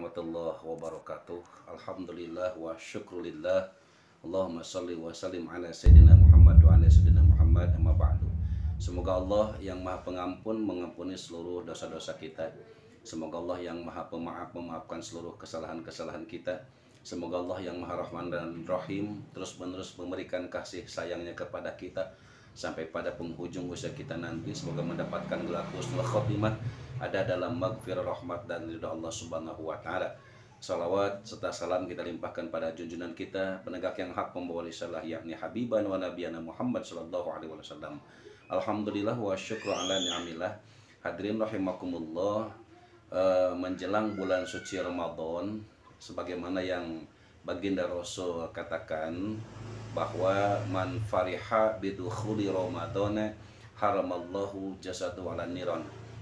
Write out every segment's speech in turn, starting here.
warahmatullahi wabarakatuh Alhamdulillah wa syukrulillah Allahumma salli wa sallim ala Sayyidina Muhammad wa ala Sayyidina Muhammad amma ba'du Semoga Allah yang maha pengampun mengampuni seluruh dosa-dosa kita Semoga Allah yang maha pemaaf memaafkan seluruh kesalahan-kesalahan kita Semoga Allah yang maha rahman dan rahim Terus-menerus memberikan kasih sayangnya kepada kita Sampai pada penghujung usia kita nanti Semoga mendapatkan gelar khusnul khotimah ada dalam magfirah rahmat dan ridha Allah Subhanahu wa taala. Salawat serta salam kita limpahkan pada junjungan kita penegak yang hak pembawa risalah yakni Habiban wa Nabiyana Muhammad sallallahu alaihi wasallam. Alhamdulillah wa syukru ala ni'amillah. Hadirin rahimakumullah eh, menjelang bulan suci Ramadan sebagaimana yang baginda Rasul katakan bahwa man fariha bidukhuli Ramadan haramallahu jasadu ala niran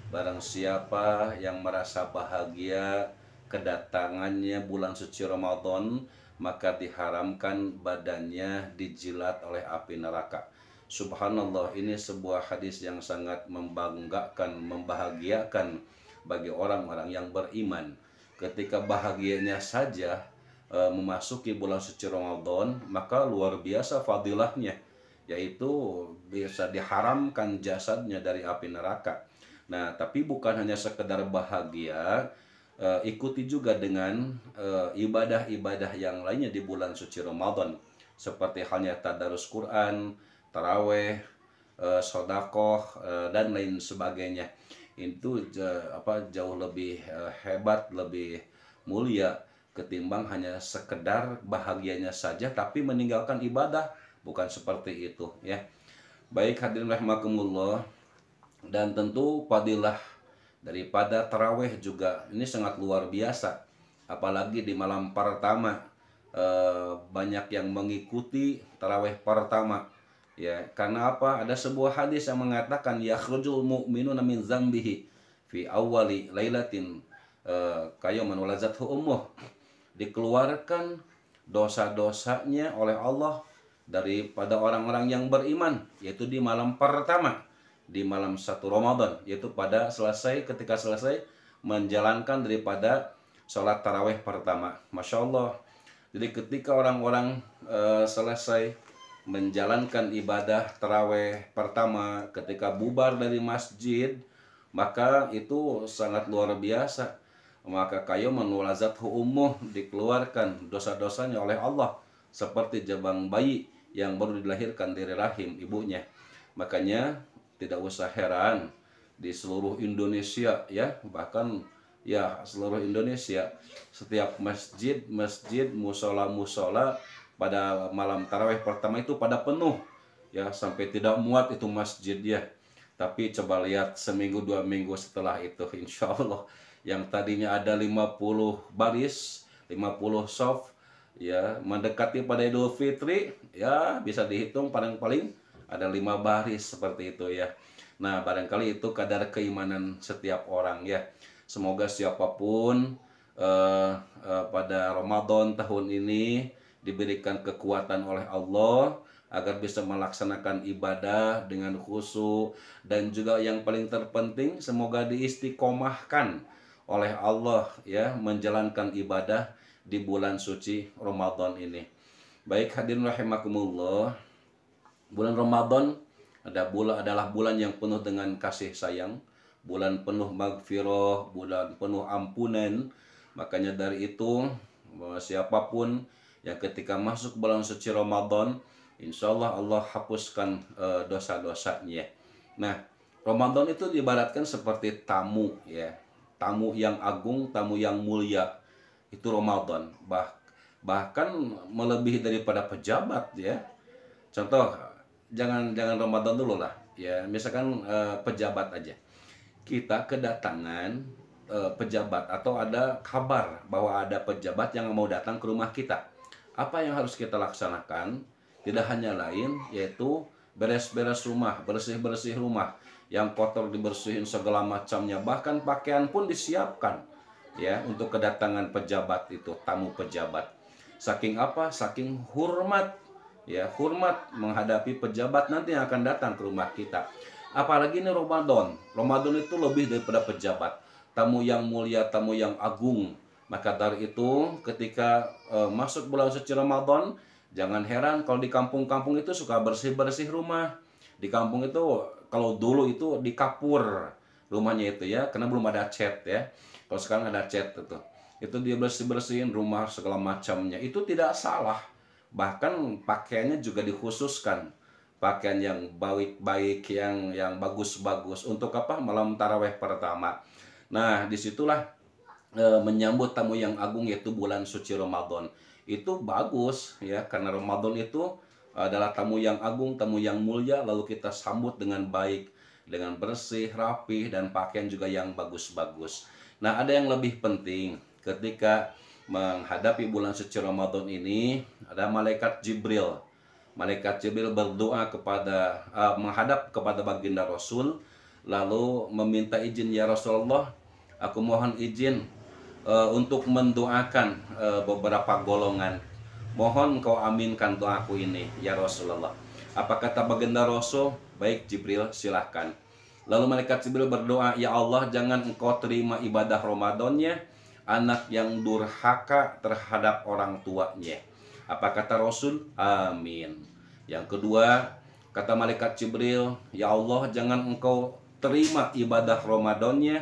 Barang siapa yang merasa bahagia kedatangannya bulan suci Ramadan, maka diharamkan badannya dijilat oleh api neraka. Subhanallah, ini sebuah hadis yang sangat membanggakan, membahagiakan bagi orang-orang yang beriman. Ketika bahagianya saja e, memasuki bulan suci Ramadan, maka luar biasa fadilahnya, yaitu bisa diharamkan jasadnya dari api neraka Nah, tapi bukan hanya sekedar bahagia, uh, ikuti juga dengan eh, ibadah-ibadah uh, yang lainnya di bulan suci Ramadan. Seperti halnya tadarus Quran, taraweh, uh, sodakoh, uh, dan lain sebagainya. Itu uh, apa jauh lebih uh, hebat, lebih mulia ketimbang hanya sekedar bahagianya saja tapi meninggalkan ibadah bukan seperti itu ya baik hadirin rahmakumullah dan tentu fadilah daripada terawih juga ini sangat luar biasa. Apalagi di malam pertama eh, banyak yang mengikuti terawih pertama. Ya, karena apa? Ada sebuah hadis yang mengatakan yakhrujul mu'minuna min zambihi fi awwali lailatin e, eh, kayo manulazathu ummuh. Dikeluarkan dosa-dosanya oleh Allah daripada orang-orang yang beriman yaitu di malam pertama di malam satu Ramadan yaitu pada selesai ketika selesai menjalankan daripada sholat taraweh pertama Masya Allah jadi ketika orang-orang e, selesai menjalankan ibadah taraweh pertama ketika bubar dari masjid maka itu sangat luar biasa maka kayu menulazat umuh dikeluarkan dosa-dosanya oleh Allah seperti jabang bayi yang baru dilahirkan dari rahim ibunya makanya tidak usah heran di seluruh Indonesia ya bahkan ya seluruh Indonesia setiap masjid masjid musola musola pada malam tarawih pertama itu pada penuh ya sampai tidak muat itu masjid ya tapi coba lihat seminggu dua minggu setelah itu insya Allah yang tadinya ada 50 baris 50 soft ya mendekati pada Idul Fitri ya bisa dihitung paling-paling ada lima baris seperti itu ya nah barangkali itu kadar keimanan setiap orang ya semoga siapapun eh, eh, pada Ramadan tahun ini diberikan kekuatan oleh Allah agar bisa melaksanakan ibadah dengan khusyuk dan juga yang paling terpenting semoga diistiqomahkan oleh Allah ya menjalankan ibadah di bulan suci Ramadan ini. Baik hadirin rahimakumullah. Bulan Ramadan ada bulan adalah bulan yang penuh dengan kasih sayang, bulan penuh magfirah, bulan penuh ampunan. Makanya dari itu siapapun yang ketika masuk bulan suci Ramadan, insya Allah Allah hapuskan uh, dosa-dosanya. Nah, Ramadan itu diibaratkan seperti tamu ya, tamu yang agung, tamu yang mulia. Itu Ramadan. Bah bahkan melebihi daripada pejabat ya. Contoh jangan jangan Ramadan dulu lah ya misalkan uh, pejabat aja kita kedatangan uh, pejabat atau ada kabar bahwa ada pejabat yang mau datang ke rumah kita apa yang harus kita laksanakan tidak hanya lain yaitu beres-beres rumah bersih-bersih rumah yang kotor dibersihin segala macamnya bahkan pakaian pun disiapkan ya untuk kedatangan pejabat itu tamu pejabat saking apa saking hormat ya hormat menghadapi pejabat nanti yang akan datang ke rumah kita apalagi ini Ramadan Ramadan itu lebih daripada pejabat tamu yang mulia tamu yang agung maka dari itu ketika uh, masuk bulan suci Ramadan jangan heran kalau di kampung-kampung itu suka bersih-bersih rumah di kampung itu kalau dulu itu di kapur rumahnya itu ya karena belum ada cat ya kalau sekarang ada cat itu itu dia bersih bersihin rumah segala macamnya itu tidak salah bahkan pakaiannya juga dikhususkan pakaian yang baik-baik yang yang bagus-bagus untuk apa malam taraweh pertama nah disitulah e, menyambut tamu yang agung yaitu bulan suci Ramadan itu bagus ya karena Ramadan itu adalah tamu yang agung tamu yang mulia lalu kita sambut dengan baik dengan bersih rapih dan pakaian juga yang bagus-bagus nah ada yang lebih penting ketika menghadapi bulan suci Ramadan ini ada malaikat Jibril. Malaikat Jibril berdoa kepada uh, menghadap kepada baginda Rasul lalu meminta izin ya Rasulullah, aku mohon izin uh, untuk mendoakan uh, beberapa golongan. Mohon kau aminkan doaku ini ya Rasulullah. Apa kata baginda Rasul? Baik Jibril, silahkan. Lalu malaikat Jibril berdoa, "Ya Allah, jangan engkau terima ibadah Ramadannya." anak yang durhaka terhadap orang tuanya. Apa kata Rasul? Amin. Yang kedua, kata malaikat Jibril, "Ya Allah, jangan engkau terima ibadah Ramadannya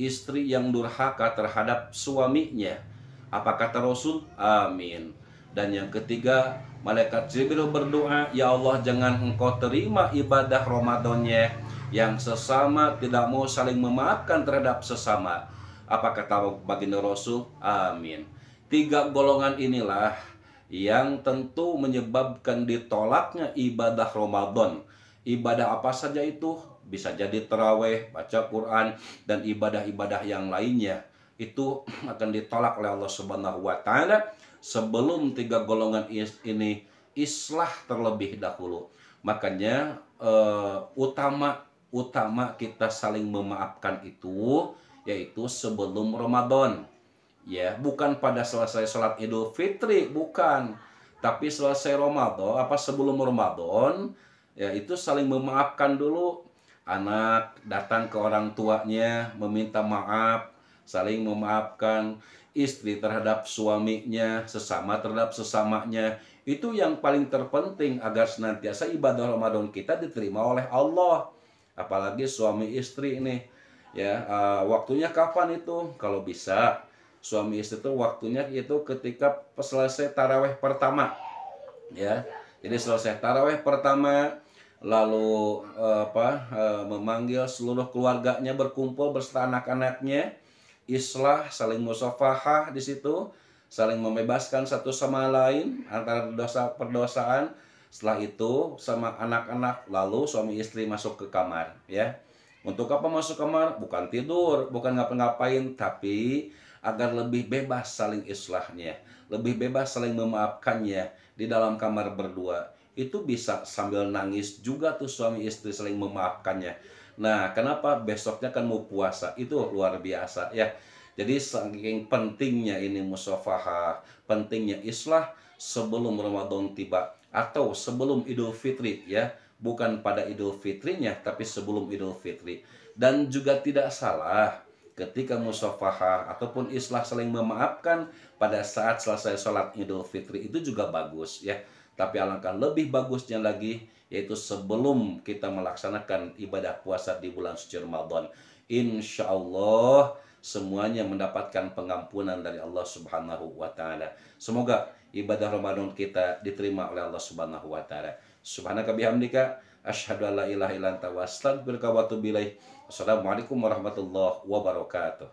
istri yang durhaka terhadap suaminya." Apa kata Rasul? Amin. Dan yang ketiga, malaikat Jibril berdoa, "Ya Allah, jangan engkau terima ibadah Ramadannya yang sesama tidak mau saling memaafkan terhadap sesama." Apa kata baginda Rasul? Amin. Tiga golongan inilah yang tentu menyebabkan ditolaknya ibadah Ramadan. Ibadah apa saja itu? Bisa jadi terawih, baca Quran, dan ibadah-ibadah yang lainnya. Itu akan ditolak oleh Allah Subhanahu wa Ta'ala sebelum tiga golongan ini islah terlebih dahulu. Makanya, uh, eh, utama utama kita saling memaafkan itu yaitu sebelum Ramadan. Ya, bukan pada selesai sholat Idul Fitri, bukan. Tapi selesai Ramadan, apa sebelum Ramadan, ya itu saling memaafkan dulu. Anak datang ke orang tuanya meminta maaf, saling memaafkan istri terhadap suaminya, sesama terhadap sesamanya. Itu yang paling terpenting agar senantiasa ibadah Ramadan kita diterima oleh Allah. Apalagi suami istri ini ya uh, waktunya kapan itu kalau bisa suami istri itu waktunya itu ketika selesai taraweh pertama ya jadi selesai taraweh pertama lalu uh, apa uh, memanggil seluruh keluarganya berkumpul berserta anak-anaknya islah saling musafahah di situ saling membebaskan satu sama lain antara dosa perdosaan setelah itu sama anak-anak lalu suami istri masuk ke kamar ya untuk apa masuk kamar? Bukan tidur, bukan ngapa-ngapain, tapi agar lebih bebas saling islahnya, lebih bebas saling memaafkannya di dalam kamar berdua. Itu bisa sambil nangis juga tuh suami istri saling memaafkannya. Nah, kenapa besoknya kan mau puasa? Itu luar biasa ya. Jadi saking pentingnya ini musafahah, pentingnya islah sebelum Ramadan tiba atau sebelum Idul Fitri ya bukan pada Idul Fitrinya tapi sebelum Idul Fitri dan juga tidak salah ketika musafahah ataupun islah saling memaafkan pada saat selesai sholat Idul Fitri itu juga bagus ya tapi alangkah lebih bagusnya lagi yaitu sebelum kita melaksanakan ibadah puasa di bulan suci Ramadan insya Allah semuanya mendapatkan pengampunan dari Allah Subhanahu wa taala. Semoga ibadah Ramadan kita diterima oleh Allah Subhanahu wa taala. Subhanaka bihamdika asyhadu an la ilaha illa anta wa astaghfiruka wa atubu ilaik. Assalamualaikum warahmatullahi wabarakatuh.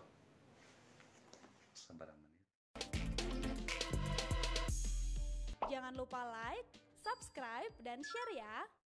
Jangan lupa like, subscribe, dan share ya.